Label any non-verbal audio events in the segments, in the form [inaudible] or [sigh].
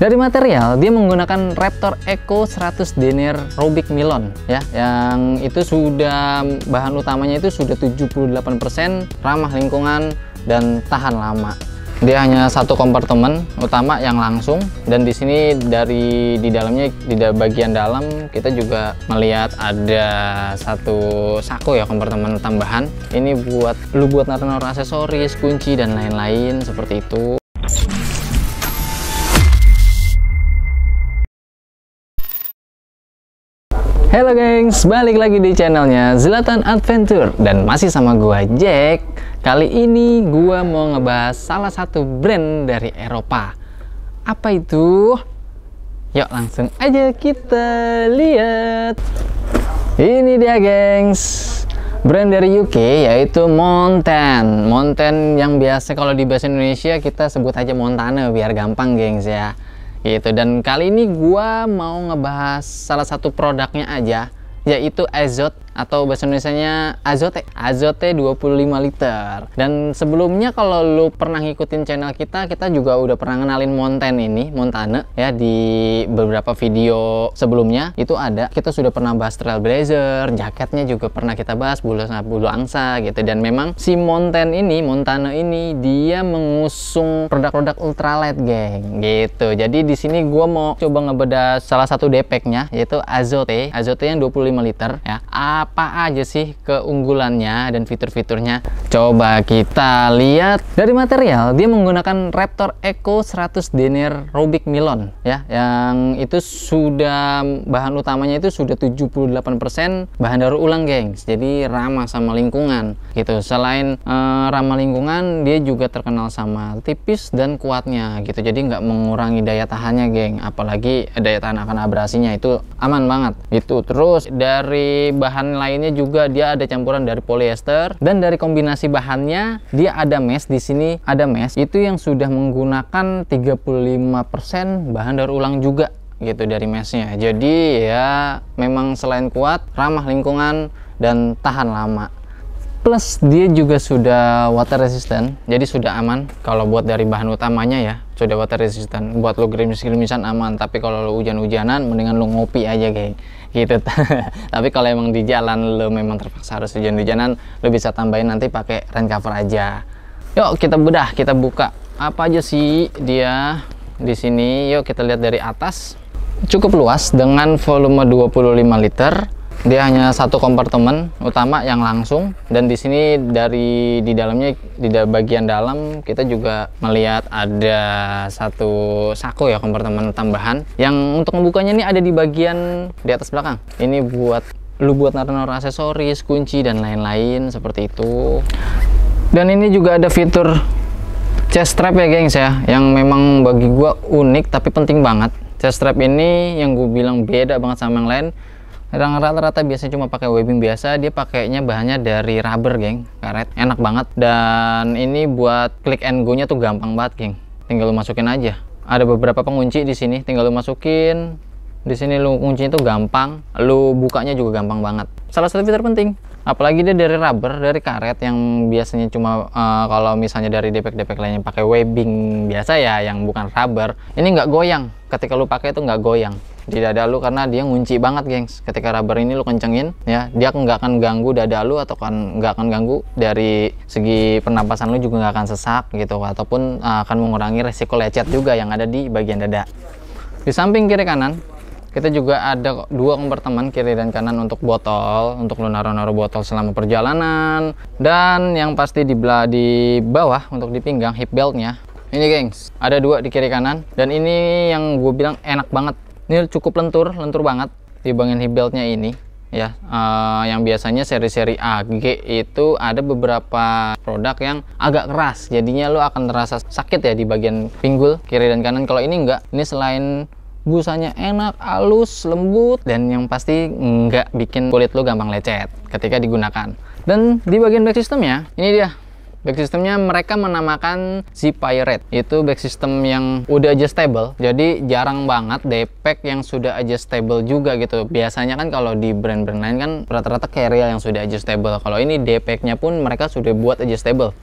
Dari material, dia menggunakan Raptor Eco 100 denier Rubik Milon ya, yang itu sudah bahan utamanya itu sudah 78% ramah lingkungan dan tahan lama. Dia hanya satu kompartemen utama yang langsung dan di sini dari di dalamnya di bagian dalam kita juga melihat ada satu saku ya kompartemen tambahan. Ini buat lu buat naruh-naruh aksesoris, kunci dan lain-lain seperti itu. Halo gengs, balik lagi di channelnya Zlatan Adventure dan masih sama gua Jack. Kali ini gua mau ngebahas salah satu brand dari Eropa. Apa itu? Yuk langsung aja kita lihat. Ini dia gengs brand dari UK yaitu Mountain. Mountain yang biasa kalau di bahasa Indonesia kita sebut aja Montana biar gampang gengs ya gitu dan kali ini gua mau ngebahas salah satu produknya aja yaitu Azot atau bahasa Indonesia-nya azote. Azote 25 liter. Dan sebelumnya kalau lu pernah ngikutin channel kita, kita juga udah pernah ngenalin Monten ini, Montane ya di beberapa video sebelumnya itu ada. Kita sudah pernah bahas Trailblazer, jaketnya juga pernah kita bahas bulu bulu angsa gitu dan memang si Monten ini, Montane ini dia mengusung produk-produk ultralight, geng. Gitu. Jadi di sini gua mau coba ngebedah salah satu depeknya yaitu Azote. Azote yang 25 liter ya apa aja sih keunggulannya dan fitur-fiturnya? Coba kita lihat. Dari material, dia menggunakan Raptor Eco 100 denier Rubik Milon ya, yang itu sudah bahan utamanya itu sudah 78% bahan daur ulang, gengs. Jadi ramah sama lingkungan gitu. Selain eh, ramah lingkungan, dia juga terkenal sama tipis dan kuatnya gitu. Jadi nggak mengurangi daya tahannya, geng. Apalagi daya tahan akan abrasinya itu aman banget gitu. Terus dari bahan lainnya juga dia ada campuran dari polyester dan dari kombinasi bahannya dia ada mesh di sini ada mesh itu yang sudah menggunakan 35% bahan daur ulang juga gitu dari meshnya jadi ya memang selain kuat ramah lingkungan dan tahan lama plus dia juga sudah water resistant jadi sudah aman kalau buat dari bahan utamanya ya sudah water resistant buat lo gerimis-gerimisan aman tapi kalau lo hujan-hujanan mendingan lo ngopi aja kayak gitu [laughs] tapi kalau emang di jalan lo memang terpaksa harus hujan-hujanan lo bisa tambahin nanti pakai rain cover aja yuk kita bedah kita buka apa aja sih dia di sini yuk kita lihat dari atas cukup luas dengan volume 25 liter dia hanya satu kompartemen utama yang langsung dan di sini dari di dalamnya di bagian dalam kita juga melihat ada satu saku ya kompartemen tambahan yang untuk membukanya ini ada di bagian di atas belakang ini buat lu buat naruh-naruh aksesoris kunci dan lain-lain seperti itu dan ini juga ada fitur chest strap ya gengs ya yang memang bagi gua unik tapi penting banget chest strap ini yang gue bilang beda banget sama yang lain yang rata-rata biasanya cuma pakai webbing biasa dia pakainya bahannya dari rubber geng karet enak banget dan ini buat klik and go nya tuh gampang banget geng tinggal lu masukin aja ada beberapa pengunci di sini tinggal lu masukin di sini lu kuncinya tuh gampang lu bukanya juga gampang banget salah satu fitur penting apalagi dia dari rubber dari karet yang biasanya cuma uh, kalau misalnya dari depek-depek lainnya pakai webbing biasa ya yang bukan rubber ini nggak goyang ketika lu pakai itu nggak goyang di dada lu karena dia ngunci banget gengs ketika rubber ini lu kencengin ya dia nggak akan ganggu dada lu atau kan nggak akan ganggu dari segi pernapasan lu juga nggak akan sesak gitu ataupun uh, akan mengurangi resiko lecet juga yang ada di bagian dada di samping kiri kanan kita juga ada dua kompartemen kiri dan kanan untuk botol untuk lu naruh-naruh botol selama perjalanan dan yang pasti di belah di bawah untuk di pinggang hip beltnya ini gengs ada dua di kiri kanan dan ini yang gue bilang enak banget ini cukup lentur lentur banget di bagian hebelnya ini ya uh, yang biasanya seri-seri AG itu ada beberapa produk yang agak keras jadinya lo akan terasa sakit ya di bagian pinggul kiri dan kanan kalau ini enggak ini selain busanya enak, halus, lembut, dan yang pasti enggak bikin kulit lo gampang lecet ketika digunakan. Dan di bagian back ya, ini dia Back systemnya mereka menamakan Z Pirate. Itu back system yang udah adjustable. Jadi jarang banget depek yang sudah adjustable juga gitu. Biasanya kan kalau di brand-brand lain kan rata-rata carrier yang sudah adjustable. Kalau ini depeknya pun mereka sudah buat adjustable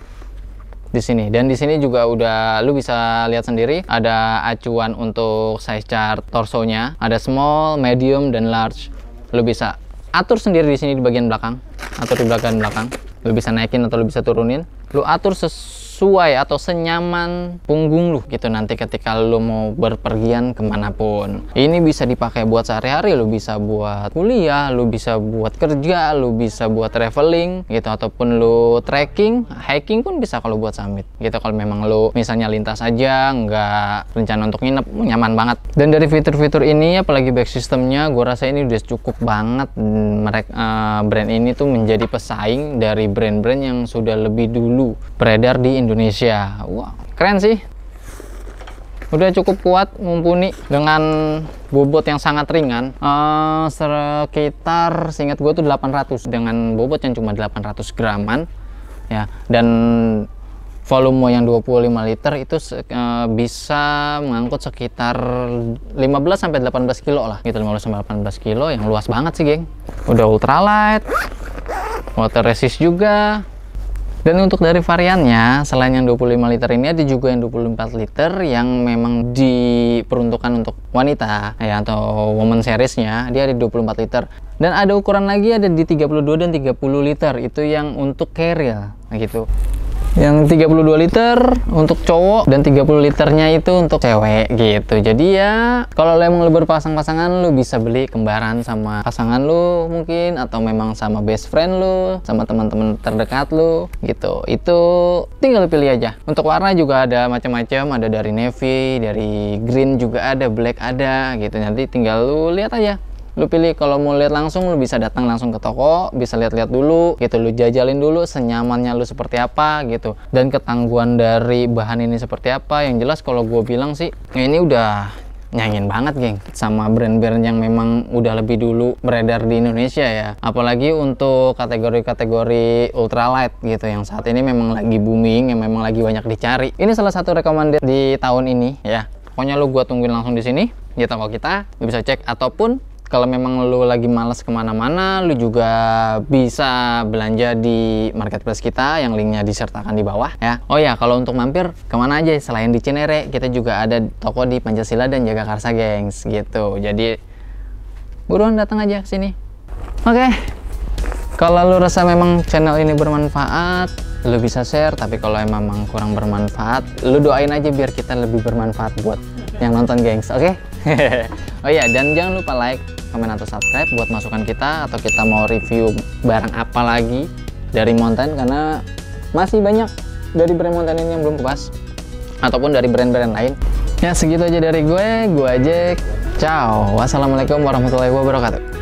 di sini dan di sini juga udah lu bisa lihat sendiri ada acuan untuk size chart torsonya ada small medium dan large lu bisa atur sendiri di sini di bagian belakang atur di bagian belakang lu bisa naikin atau lu bisa turunin lu atur sesuai atau senyaman punggung lu gitu nanti ketika lu mau berpergian kemanapun ini bisa dipakai buat sehari-hari lu bisa buat kuliah lu bisa buat kerja lu bisa buat traveling gitu ataupun lu trekking hiking pun bisa kalau buat summit gitu kalau memang lu misalnya lintas aja nggak rencana untuk nginep nyaman banget dan dari fitur-fitur ini apalagi back systemnya gua rasa ini udah cukup banget mereka uh, eh, brand ini tuh menjadi pesaing dari brand-brand yang sudah lebih dulu dulu beredar di Indonesia. Wah, keren sih. Udah cukup kuat mumpuni dengan bobot yang sangat ringan. Uh, sekitar singkat gue tuh 800 dengan bobot yang cuma 800 graman ya dan volume yang 25 liter itu uh, bisa mengangkut sekitar 15 sampai 18 kilo lah gitu 15 sampai 18 kilo yang luas banget sih geng udah ultralight water resist juga dan untuk dari variannya, selain yang 25 liter ini ada juga yang 24 liter yang memang diperuntukkan untuk wanita ya atau woman seriesnya, dia ada 24 liter. Dan ada ukuran lagi ada di 32 dan 30 liter, itu yang untuk carrier gitu yang 32 liter untuk cowok dan 30 liternya itu untuk cewek gitu jadi ya kalau emang lu berpasang-pasangan lu bisa beli kembaran sama pasangan lu mungkin atau memang sama best friend lu sama teman-teman terdekat lu gitu itu tinggal pilih aja untuk warna juga ada macam-macam ada dari navy dari green juga ada black ada gitu nanti tinggal lu lihat aja lu pilih kalau mau lihat langsung lu bisa datang langsung ke toko bisa lihat-lihat dulu gitu lu jajalin dulu senyamannya lu seperti apa gitu dan ketangguhan dari bahan ini seperti apa yang jelas kalau gue bilang sih ya ini udah nyangin banget geng sama brand-brand yang memang udah lebih dulu beredar di Indonesia ya apalagi untuk kategori-kategori ultralight gitu yang saat ini memang lagi booming yang memang lagi banyak dicari ini salah satu rekomendasi di tahun ini ya pokoknya lu gua tungguin langsung di sini di toko kita lu bisa cek ataupun kalau memang lu lagi males kemana-mana, lu juga bisa belanja di marketplace kita yang linknya disertakan di bawah ya. Oh ya, kalau untuk mampir kemana aja selain di Cinere, kita juga ada toko di Pancasila dan Jagakarsa, gengs gitu. Jadi buruan datang aja ke sini. Oke. Okay. Kalau lu rasa memang channel ini bermanfaat, lu bisa share tapi kalau emang kurang bermanfaat lu doain aja biar kita lebih bermanfaat buat yang nonton gengs oke okay? [laughs] oh iya dan jangan lupa like komen atau subscribe buat masukan kita atau kita mau review barang apa lagi dari mountain karena masih banyak dari brand mountain ini yang belum kupas ataupun dari brand-brand lain. Ya segitu aja dari gue, gue Jack. Ciao. Wassalamualaikum warahmatullahi wabarakatuh.